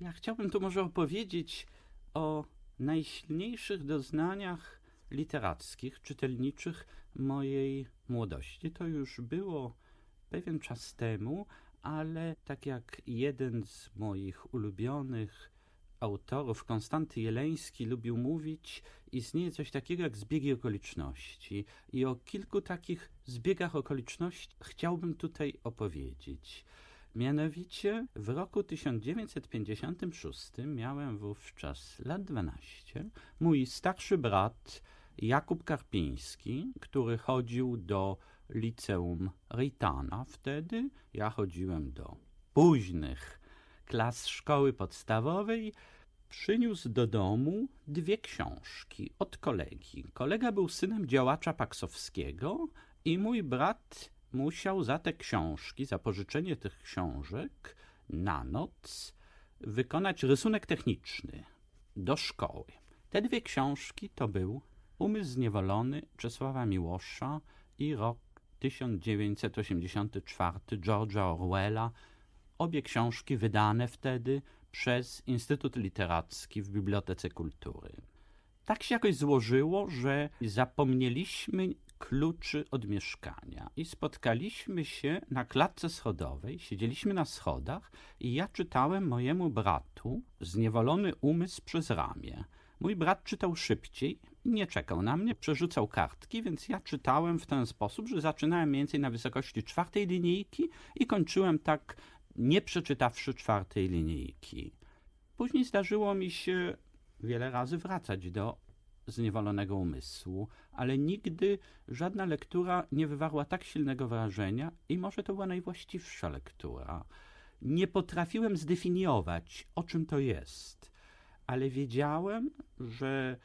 Ja chciałbym tu może opowiedzieć o najsilniejszych doznaniach literackich, czytelniczych mojej młodości. To już było pewien czas temu, ale tak jak jeden z moich ulubionych autorów, Konstanty Jeleński, lubił mówić, istnieje coś takiego jak zbiegi okoliczności. I o kilku takich zbiegach okoliczności chciałbym tutaj opowiedzieć. Mianowicie w roku 1956 miałem wówczas lat 12. Mój starszy brat Jakub Karpiński, który chodził do liceum Ritana wtedy, ja chodziłem do późnych klas szkoły podstawowej, przyniósł do domu dwie książki od kolegi. Kolega był synem działacza paksowskiego i mój brat musiał za te książki, za pożyczenie tych książek na noc wykonać rysunek techniczny do szkoły. Te dwie książki to był Umysł Zniewolony Czesława Miłosza i rok 1984 George'a Orwella. Obie książki wydane wtedy przez Instytut Literacki w Bibliotece Kultury. Tak się jakoś złożyło, że zapomnieliśmy kluczy od mieszkania i spotkaliśmy się na klatce schodowej, siedzieliśmy na schodach i ja czytałem mojemu bratu Zniewolony umysł przez ramię. Mój brat czytał szybciej nie czekał na mnie, przerzucał kartki, więc ja czytałem w ten sposób, że zaczynałem mniej więcej na wysokości czwartej linijki i kończyłem tak nie przeczytawszy czwartej linijki. Później zdarzyło mi się wiele razy wracać do zniewolonego umysłu, ale nigdy żadna lektura nie wywarła tak silnego wrażenia i może to była najwłaściwsza lektura. Nie potrafiłem zdefiniować, o czym to jest, ale wiedziałem, że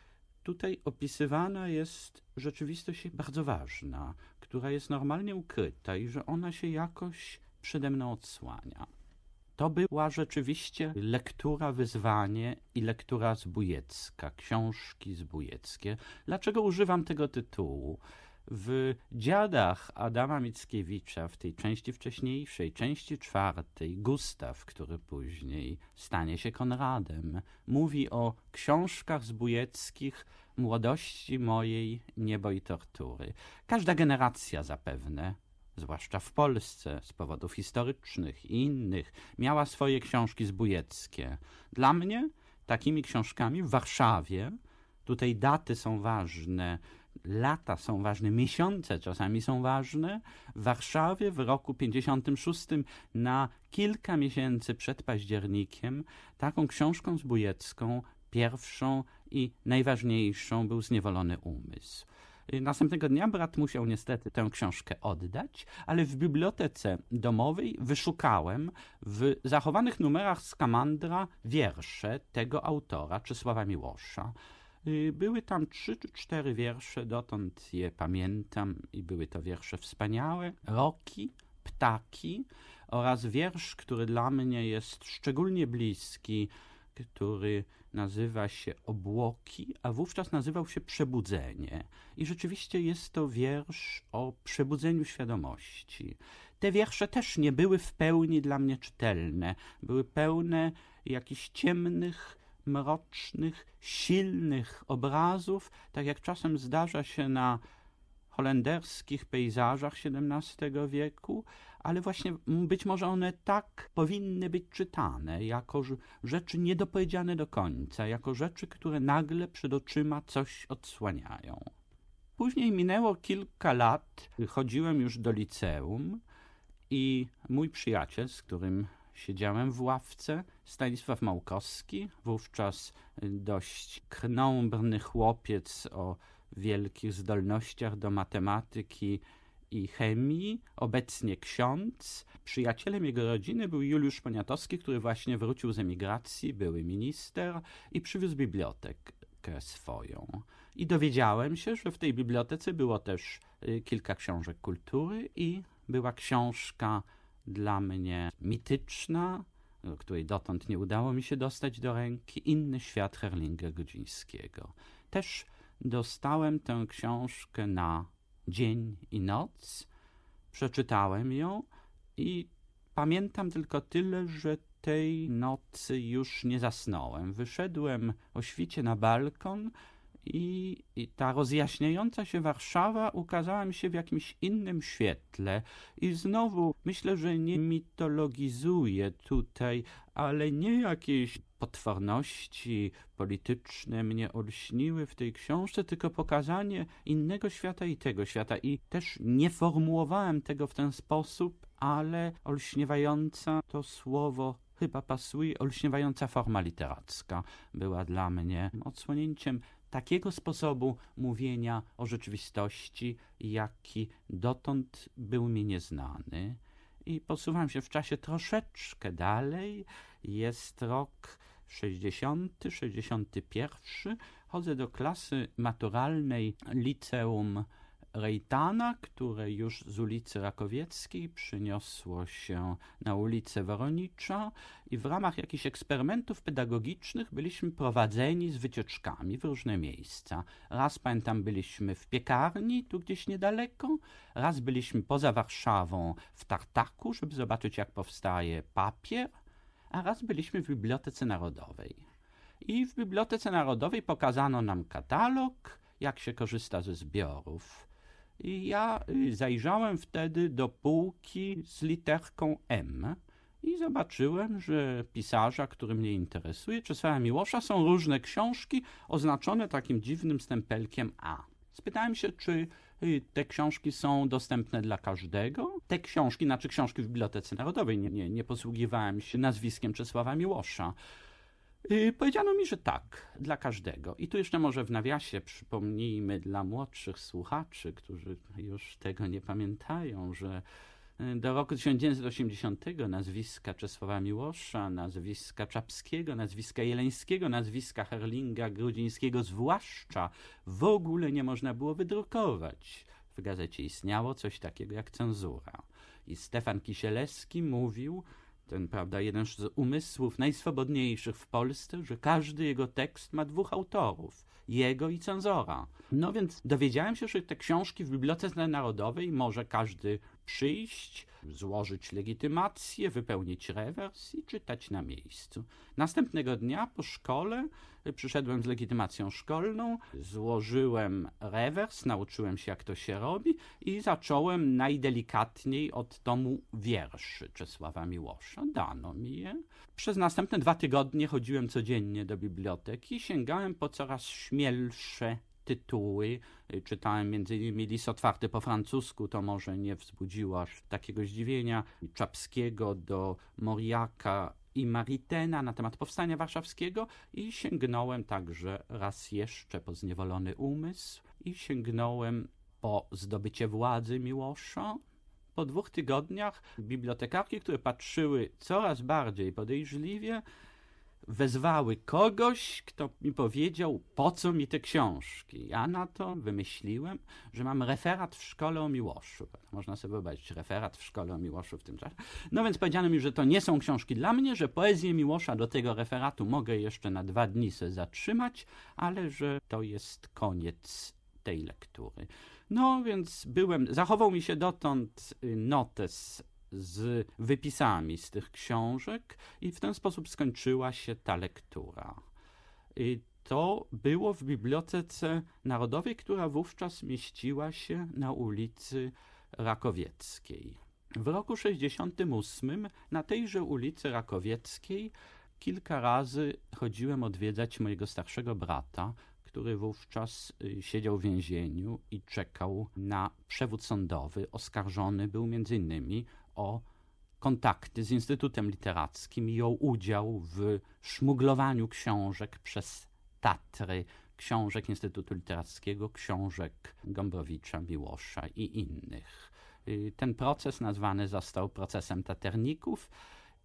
tutaj opisywana jest rzeczywistość bardzo ważna, która jest normalnie ukryta i że ona się jakoś przede mną odsłania. To była rzeczywiście lektura wyzwanie i lektura zbójecka, książki zbójeckie. Dlaczego używam tego tytułu? w dziadach Adama Mickiewicza, w tej części wcześniejszej, części czwartej, Gustaw, który później stanie się Konradem, mówi o książkach zbójeckich młodości mojej niebo i tortury. Każda generacja zapewne zwłaszcza w Polsce, z powodów historycznych i innych, miała swoje książki zbójeckie. Dla mnie takimi książkami w Warszawie, tutaj daty są ważne, lata są ważne, miesiące czasami są ważne. W Warszawie w roku 56 na kilka miesięcy przed październikiem taką książką zbójecką, pierwszą i najważniejszą był zniewolony umysł. Y, następnego dnia brat musiał niestety tę książkę oddać, ale w bibliotece domowej wyszukałem w zachowanych numerach Skamandra wiersze tego autora, Czesława Miłosza. Y, były tam trzy czy cztery wiersze, dotąd je pamiętam i były to wiersze wspaniałe. Roki, ptaki oraz wiersz, który dla mnie jest szczególnie bliski, który nazywa się Obłoki, a wówczas nazywał się Przebudzenie. I rzeczywiście jest to wiersz o przebudzeniu świadomości. Te wiersze też nie były w pełni dla mnie czytelne. Były pełne jakichś ciemnych, mrocznych, silnych obrazów, tak jak czasem zdarza się na holenderskich pejzażach XVII wieku, ale właśnie być może one tak powinny być czytane, jako rzeczy niedopowiedziane do końca, jako rzeczy, które nagle przed oczyma coś odsłaniają. Później minęło kilka lat, chodziłem już do liceum i mój przyjaciel, z którym siedziałem w ławce, Stanisław Małkowski, wówczas dość knąbrny chłopiec o wielkich zdolnościach do matematyki i chemii, obecnie ksiądz. Przyjacielem jego rodziny był Juliusz Poniatowski, który właśnie wrócił z emigracji, były minister i przywiózł bibliotekę swoją. I dowiedziałem się, że w tej bibliotece było też y, kilka książek kultury i była książka dla mnie mityczna, y, której dotąd nie udało mi się dostać do ręki, Inny świat Herlinga Grudzińskiego. Też dostałem tę książkę na dzień i noc. Przeczytałem ją i pamiętam tylko tyle, że tej nocy już nie zasnąłem. Wyszedłem o świcie na balkon i, i, ta rozjaśniająca się Warszawa ukazała mi się w jakimś innym świetle. I znowu myślę, że nie mitologizuję tutaj, ale nie jakieś potworności polityczne mnie olśniły w tej książce, tylko pokazanie innego świata i tego świata. I też nie formułowałem tego w ten sposób, ale olśniewająca to słowo chyba pasuje, olśniewająca forma literacka była dla mnie odsłonięciem takiego sposobu mówienia o rzeczywistości, jaki dotąd był mi nieznany. I posuwam się w czasie troszeczkę dalej. Jest rok 60, 61 chodzę do klasy maturalnej liceum Rejtana, które już z ulicy Rakowieckiej przyniosło się na ulicę Weronicza i w ramach jakichś eksperymentów pedagogicznych byliśmy prowadzeni z wycieczkami w różne miejsca. Raz pamiętam byliśmy w piekarni, tu gdzieś niedaleko, raz byliśmy poza Warszawą w Tartaku, żeby zobaczyć jak powstaje papier, a raz byliśmy w Bibliotece Narodowej. I w Bibliotece Narodowej pokazano nam katalog, jak się korzysta ze zbiorów. I ja y, zajrzałem wtedy do półki z literką M i zobaczyłem, że pisarza, który mnie interesuje, Czesława Miłosza, są różne książki oznaczone takim dziwnym stempelkiem A. Spytałem się, czy Y, te książki są dostępne dla każdego. Te książki, znaczy książki w Bibliotece Narodowej, nie, nie, nie posługiwałem się nazwiskiem Czesława Miłosza. Y, powiedziano mi, że tak, dla każdego. I tu jeszcze może w nawiasie przypomnijmy dla młodszych słuchaczy, którzy już tego nie pamiętają, że do roku 1980 nazwiska Czesława Miłosza, nazwiska Czapskiego, nazwiska Jeleńskiego, nazwiska Herlinga Grudzińskiego zwłaszcza w ogóle nie można było wydrukować. W gazecie istniało coś takiego jak cenzura. I Stefan Kisielewski mówił, ten, prawda, jeden z umysłów najswobodniejszych w Polsce, że każdy jego tekst ma dwóch autorów, jego i cenzora. No więc dowiedziałem się, że te książki w Bibliotece Narodowej może każdy przyjść, złożyć legitymację, wypełnić rewers i czytać na miejscu. Następnego dnia po szkole y, przyszedłem z legitymacją szkolną, złożyłem rewers, nauczyłem się jak to się robi i zacząłem najdelikatniej od tomu wierszy Czesława Miłosza. Dano mi je. Przez następne dwa tygodnie chodziłem codziennie do biblioteki i sięgałem po coraz śmielsze tytuły. Y, czytałem m.in. list otwarty po francusku, to może nie wzbudziło aż takiego zdziwienia. Czapskiego do Moriaka i Maritena na temat Powstania Warszawskiego i sięgnąłem także raz jeszcze po Zniewolony Umysł i sięgnąłem po zdobycie władzy Miłosza. Po dwóch tygodniach bibliotekarki, które patrzyły coraz bardziej podejrzliwie, wezwały kogoś, kto mi powiedział, po co mi te książki. Ja na to wymyśliłem, że mam referat w szkole o Miłoszu. Można sobie wyobrazić referat w szkole o Miłoszu w tym czasie. No więc powiedziano mi, że to nie są książki dla mnie, że poezję Miłosza do tego referatu mogę jeszcze na dwa dni se zatrzymać, ale że to jest koniec tej lektury. No więc byłem, zachował mi się dotąd y, notes z wypisami z tych książek, i w ten sposób skończyła się ta lektura. I to było w Bibliotece Narodowej, która wówczas mieściła się na ulicy Rakowieckiej. W roku 1968 na tejże ulicy Rakowieckiej kilka razy chodziłem odwiedzać mojego starszego brata, który wówczas y, siedział w więzieniu i czekał na przewód sądowy. Oskarżony był między innymi o kontakty z Instytutem Literackim i o udział w szmuglowaniu książek przez Tatry, książek Instytutu Literackiego, książek Gombrowicza, Miłosza i innych. Y, ten proces nazwany został procesem taterników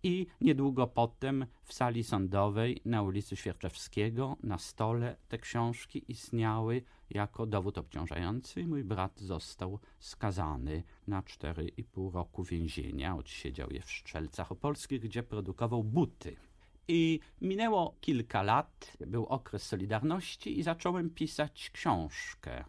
i niedługo potem w sali sądowej na ulicy Świerczewskiego na stole te książki istniały jako dowód obciążający. Mój brat został skazany na 4,5 roku więzienia. Odsiedział je w Szczelcach Opolskich, gdzie produkował buty. I minęło kilka lat, był okres Solidarności i zacząłem pisać książkę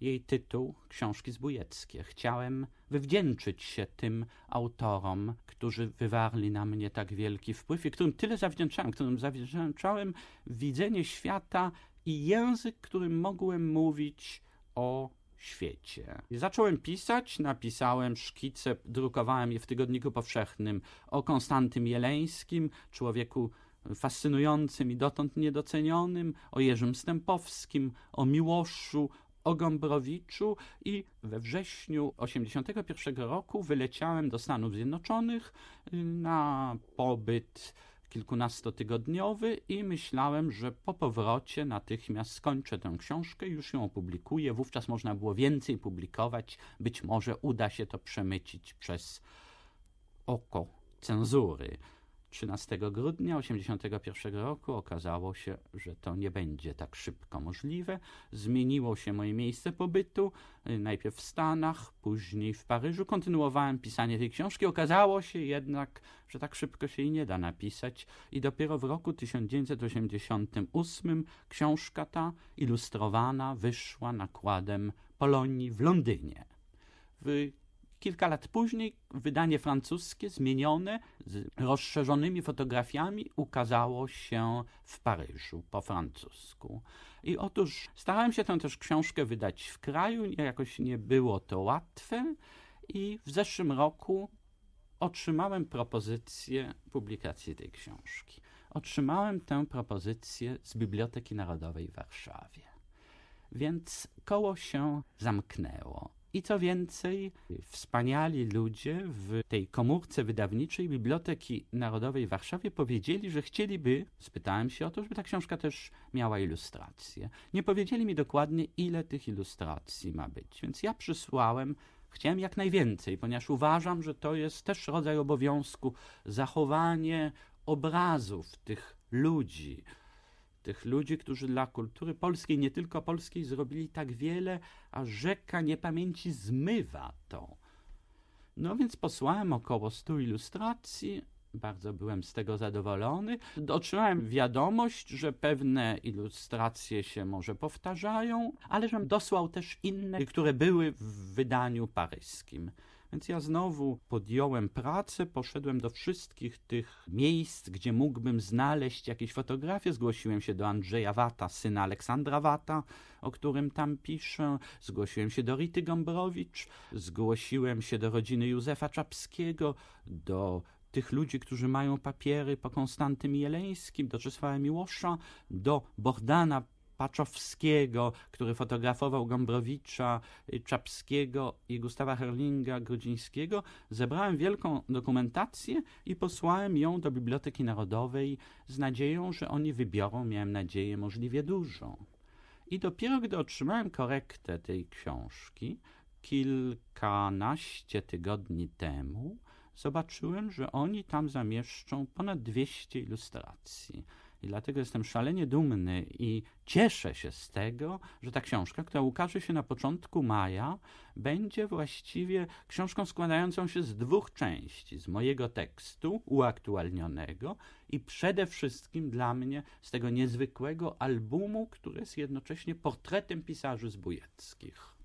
jej tytuł Książki zbójeckie. Chciałem wywdzięczyć się tym autorom, którzy wywarli na mnie tak wielki wpływ i którym tyle zawdzięczałem, którym zawdzięczałem widzenie świata i język, którym mogłem mówić o świecie. I zacząłem pisać, napisałem szkice, drukowałem je w Tygodniku Powszechnym o Konstantym Jeleńskim, człowieku fascynującym i dotąd niedocenionym, o Jerzym Stępowskim, o Miłoszu, o Gombrowiczu i we wrześniu 1981 roku wyleciałem do Stanów Zjednoczonych y, na pobyt kilkunastotygodniowy i myślałem, że po powrocie natychmiast skończę tę książkę, już ją opublikuję. Wówczas można było więcej publikować, być może uda się to przemycić przez oko cenzury. 13 grudnia 1981 roku okazało się, że to nie będzie tak szybko możliwe. Zmieniło się moje miejsce pobytu, y, najpierw w Stanach, później w Paryżu. Kontynuowałem pisanie tej książki. Okazało się jednak, że tak szybko się jej nie da napisać, i dopiero w roku 1988 książka ta, ilustrowana, wyszła nakładem Polonii w Londynie. W Kilka lat później wydanie francuskie, zmienione, z rozszerzonymi fotografiami, ukazało się w Paryżu po francusku. I otóż starałem się tę też książkę wydać w kraju, jakoś nie było to łatwe, i w zeszłym roku otrzymałem propozycję publikacji tej książki. Otrzymałem tę propozycję z Biblioteki Narodowej w Warszawie. Więc koło się zamknęło. I co więcej, wspaniali ludzie w tej komórce wydawniczej Biblioteki Narodowej w Warszawie powiedzieli, że chcieliby, spytałem się o to, żeby ta książka też miała ilustrację. Nie powiedzieli mi dokładnie, ile tych ilustracji ma być, więc ja przysłałem Chciałem jak najwięcej, ponieważ uważam, że to jest też rodzaj obowiązku zachowanie obrazów tych ludzi, tych ludzi, którzy dla kultury polskiej, nie tylko polskiej, zrobili tak wiele, a rzeka niepamięci zmywa to. No więc posłałem około 100 ilustracji, bardzo byłem z tego zadowolony. Otrzymałem wiadomość, że pewne ilustracje się może powtarzają, ale żem dosłał też inne, które były w wydaniu paryskim. Więc ja znowu podjąłem pracę, poszedłem do wszystkich tych miejsc, gdzie mógłbym znaleźć jakieś fotografie. Zgłosiłem się do Andrzeja Wata, syna Aleksandra Wata, o którym tam piszę. Zgłosiłem się do Rity Gombrowicz, zgłosiłem się do rodziny Józefa Czapskiego, do tych ludzi, którzy mają papiery po Konstantym Jeleńskim, do Czesława Miłosza, do Bordana Paczowskiego, który fotografował Gombrowicza, y, Czapskiego i Gustawa Herlinga Grudzińskiego, zebrałem wielką dokumentację i posłałem ją do Biblioteki Narodowej z nadzieją, że oni wybiorą, miałem nadzieję, możliwie dużą. I dopiero gdy otrzymałem korektę tej książki, kilkanaście tygodni temu, zobaczyłem, że oni tam zamieszczą ponad 200 ilustracji. I dlatego jestem szalenie dumny i cieszę się z tego, że ta książka, która ukaże się na początku maja, będzie właściwie książką składającą się z dwóch części: z mojego tekstu uaktualnionego i przede wszystkim dla mnie z tego niezwykłego albumu, który jest jednocześnie portretem pisarzy zbójeckich.